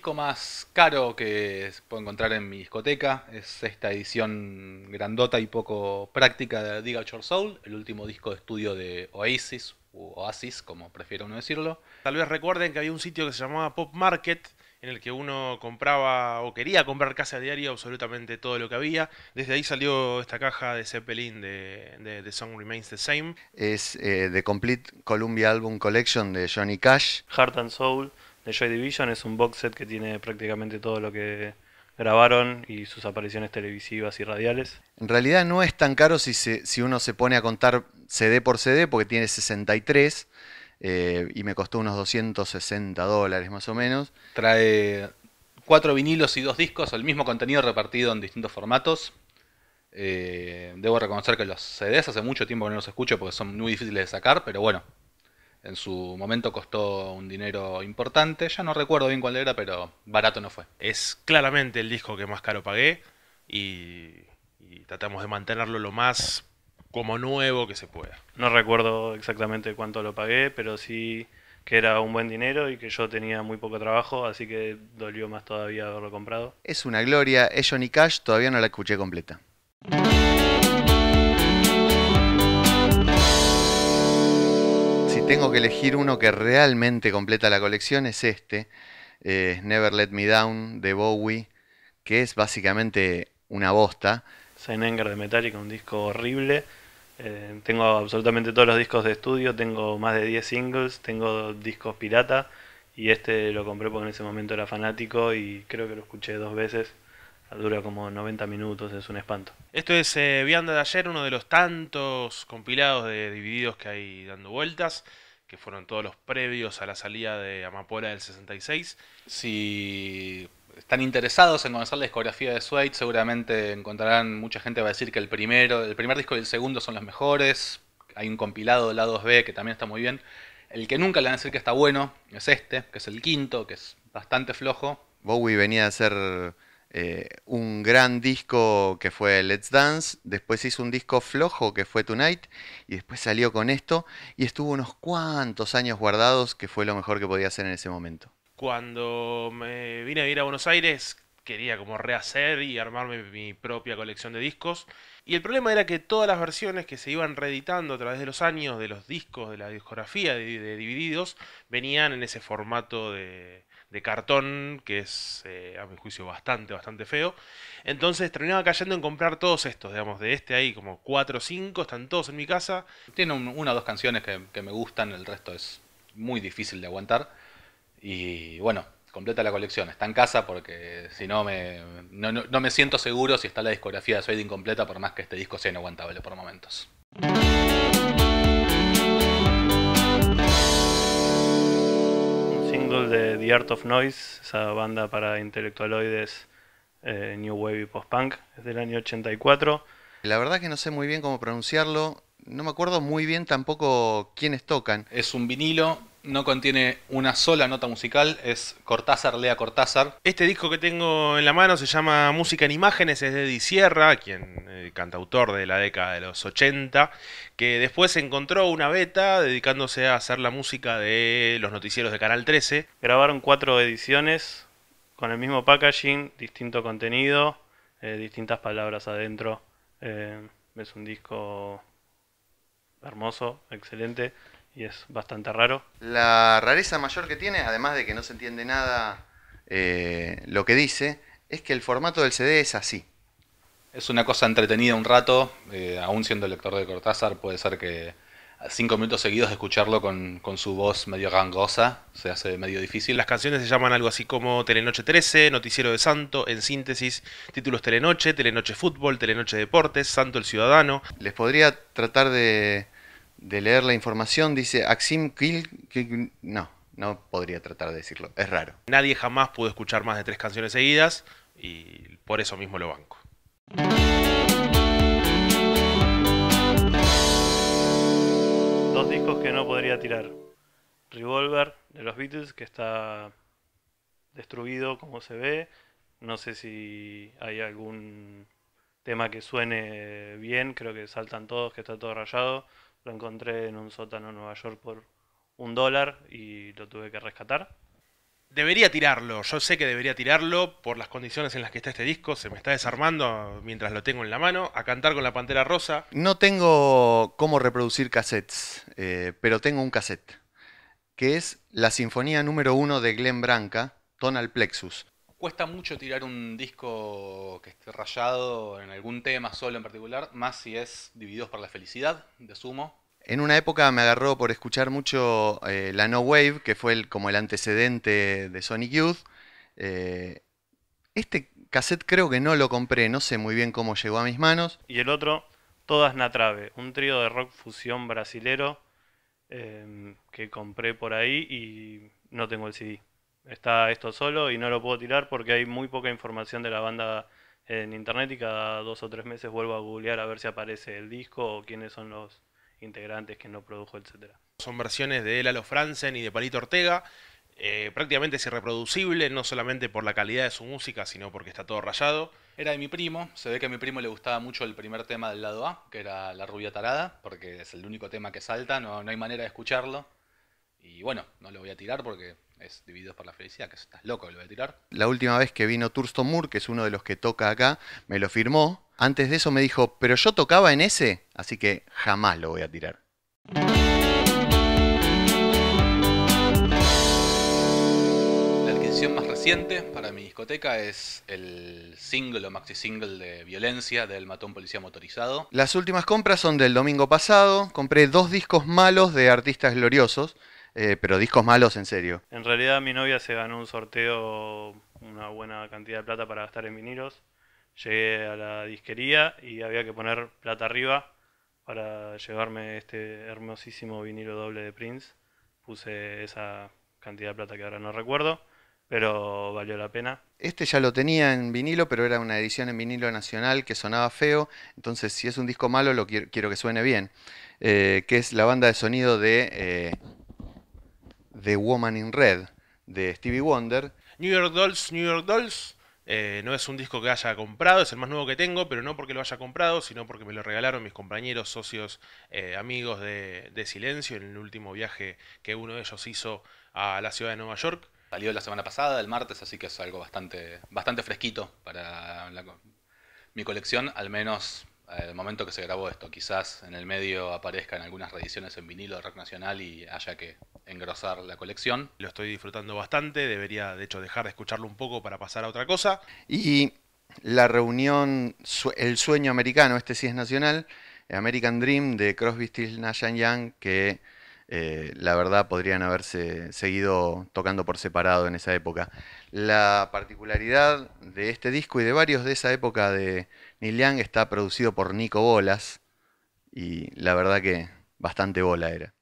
disco más caro que puedo encontrar en mi discoteca. Es esta edición grandota y poco práctica de Dig Out Your Soul, el último disco de estudio de Oasis, Oasis, como prefiero uno decirlo. Tal vez recuerden que había un sitio que se llamaba Pop Market, en el que uno compraba o quería comprar casi a diario absolutamente todo lo que había. Desde ahí salió esta caja de Zeppelin de, The Song Remains the Same. Es eh, The Complete Columbia Album Collection de Johnny Cash. Heart and Soul de Joy Division es un box set que tiene prácticamente todo lo que grabaron y sus apariciones televisivas y radiales. En realidad no es tan caro si, uno se pone a contar CD por CD, porque tiene 63 eh, y me costó unos 260 dólares más o menos. Trae cuatro vinilos y dos discos, el mismo contenido repartido en distintos formatos. Eh, debo reconocer que los CDs hace mucho tiempo que no los escucho porque son muy difíciles de sacar, pero bueno, en su momento costó un dinero importante, ya no recuerdo bien cuál era, pero barato no fue. Es claramente el disco que más caro pagué y, tratamos de mantenerlo lo más como nuevo que se pueda. No recuerdo exactamente cuánto lo pagué, pero sí que era un buen dinero y que yo tenía muy poco trabajo, así que dolió más todavía haberlo comprado. Es una gloria, es Johnny Cash, todavía no la escuché completa. tengo que elegir uno que realmente completa la colección, es este, eh, Never Let Me Down de Bowie, que es básicamente una bosta. Saint Anger de Metallica, un disco horrible. Eh, tengo absolutamente todos los discos de estudio, tengo más de 10 singles, tengo discos pirata y este lo compré porque en ese momento era fanático y creo que lo escuché dos veces dura como 90 minutos, es un espanto. Esto es eh, Vianda de ayer, uno de los tantos compilados de divididos que hay dando vueltas, que fueron todos los previos a la salida de Amapora del 66. Si están interesados en conocer la discografía de Suede, seguramente encontrarán mucha gente va a decir que el primero, el primer disco y el segundo son los mejores. Hay un compilado de 2 B que también está muy bien. El que nunca le van a decir que está bueno es este, que es el quinto, que es bastante flojo. Bowie venía a ser hacer eh, un gran disco que fue Let's Dance, después hizo un disco flojo que fue Tonight y después salió con esto y estuvo unos cuantos años guardados que fue lo mejor que podía hacer en ese momento. Cuando me vine a ir a Buenos Aires quería como rehacer y armarme mi propia colección de discos y el problema era que todas las versiones que se iban reeditando a través de los años de los discos, de la discografía de Divididos, venían en ese formato de, de cartón, que es eh, a mi juicio bastante, bastante feo. Entonces terminaba cayendo en comprar todos estos, digamos, de este ahí como 4 o 5, están todos en mi casa. Tiene una o dos canciones que, me gustan, el resto es muy difícil de aguantar. Y bueno, completa la colección, está en casa porque si no me, no, no, me siento seguro si está la discografía de Suede incompleta, por más que este disco sea inaguantable por momentos. de The Art of Noise, esa banda para intelectualoides eh, New Wave y post-punk, es del año 84. La verdad que no sé muy bien cómo pronunciarlo, no me acuerdo muy bien tampoco quiénes tocan. Es un vinilo no contiene una sola nota musical, es Cortázar, lea Cortázar. Este disco que tengo en la mano se llama Música en Imágenes, es de Di Sierra, quien, eh, cantautor de la década de los 80, que después encontró una beta dedicándose a hacer la música de los noticieros de Canal 13. Grabaron cuatro ediciones con el mismo packaging, distinto contenido, eh, distintas palabras adentro. Eh, es un disco hermoso, excelente y es bastante raro. La rareza mayor que tiene, además de que no se entiende nada eh, lo que dice, es que el formato del CD es así. Es una cosa entretenida un rato, eh, aún siendo el lector de Cortázar, puede ser que cinco minutos seguidos escucharlo con, su voz medio gangosa se hace medio difícil. Las canciones se llaman algo así como Telenoche 13, Noticiero de Santo, en síntesis, títulos Telenoche, Telenoche Fútbol, Telenoche Deportes, Santo el Ciudadano. Les podría tratar de de leer la información, dice Axim Kill. no, no podría tratar de decirlo, es raro. Nadie jamás pudo escuchar más de tres canciones seguidas y por eso mismo lo banco. Dos discos que no podría tirar. Revolver de los Beatles, que está destruido como se ve. No sé si hay algún tema que suene bien, creo que saltan todos, que está todo rayado. Lo encontré en un sótano en Nueva York por un dólar y lo tuve que rescatar. Debería tirarlo, yo sé que debería tirarlo por las condiciones en las que está este disco, se me está desarmando mientras lo tengo en la mano, a cantar con la Pantera Rosa. No tengo cómo reproducir cassettes, eh, pero tengo un cassette, que es la Sinfonía número uno de Glenn Branca, Tonal Plexus cuesta mucho tirar un disco que esté rayado en algún tema solo en particular, más si es Divididos por la Felicidad de Sumo. En una época me agarró por escuchar mucho eh, la No Wave, que fue como el antecedente de Sonic Youth. Eh, este cassette creo que no lo compré, no sé muy bien cómo llegó a mis manos. Y el otro, Todas Natrave, un trío de rock fusión brasilero eh, que compré por ahí y no tengo el CD está esto solo y no lo puedo tirar porque hay muy poca información de la banda en internet y cada dos o tres meses vuelvo a googlear a ver si aparece el disco o quiénes son los integrantes, quién lo produjo, etc. Son versiones de los Franzen y de Palito Ortega. Eh, prácticamente es irreproducible, no solamente por la calidad de su música, sino porque está todo rayado. Era de mi primo, se ve que a mi primo le gustaba mucho el primer tema del lado A, que era La rubia tarada, porque es el único tema que salta, no, no hay manera de escucharlo. Y bueno, no lo voy a tirar porque es Divididos por la Felicidad, que estás loco, lo voy a tirar. La última vez que vino Thurston Moore, que es uno de los que toca acá, me lo firmó. Antes de eso me dijo, pero yo tocaba en ese, así que jamás lo voy a tirar. La adquisición más reciente para mi discoteca es el single o maxi single de Violencia del Matón Policía Motorizado. Las últimas compras son del domingo pasado. Compré dos discos malos de artistas gloriosos. Eh, pero discos malos en serio. En realidad mi novia se ganó un sorteo, una buena cantidad de plata para gastar en vinilos. Llegué a la disquería y había que poner plata arriba para llevarme este hermosísimo vinilo doble de Prince. Puse esa cantidad de plata que ahora no recuerdo, pero valió la pena. Este ya lo tenía en vinilo, pero era una edición en vinilo nacional que sonaba feo, entonces si es un disco malo lo quiero, que suene bien, eh, que es la banda de sonido de eh, The Woman in Red de Stevie Wonder. New York Dolls, New York Dolls. Eh, no es un disco que haya comprado, es el más nuevo que tengo, pero no porque lo haya comprado, sino porque me lo regalaron mis compañeros, socios, eh, amigos de, de, Silencio en el último viaje que uno de ellos hizo a la ciudad de Nueva York. Salió la semana pasada, el martes, así que es algo bastante, bastante fresquito para mi colección, al menos el momento que se grabó esto. Quizás en el medio aparezcan algunas reediciones en vinilo de rock nacional y haya que engrosar la colección. Lo estoy disfrutando bastante, debería de hecho dejar de escucharlo un poco para pasar a otra cosa. Y la reunión, el sueño americano, este sí es nacional, American Dream de Crosby, Stills, Nash Young, que eh, la verdad podrían haberse seguido tocando por separado en esa época. La particularidad de este disco y de varios de esa época de Neil Young está producido por Nico Bolas y la verdad que bastante bola era.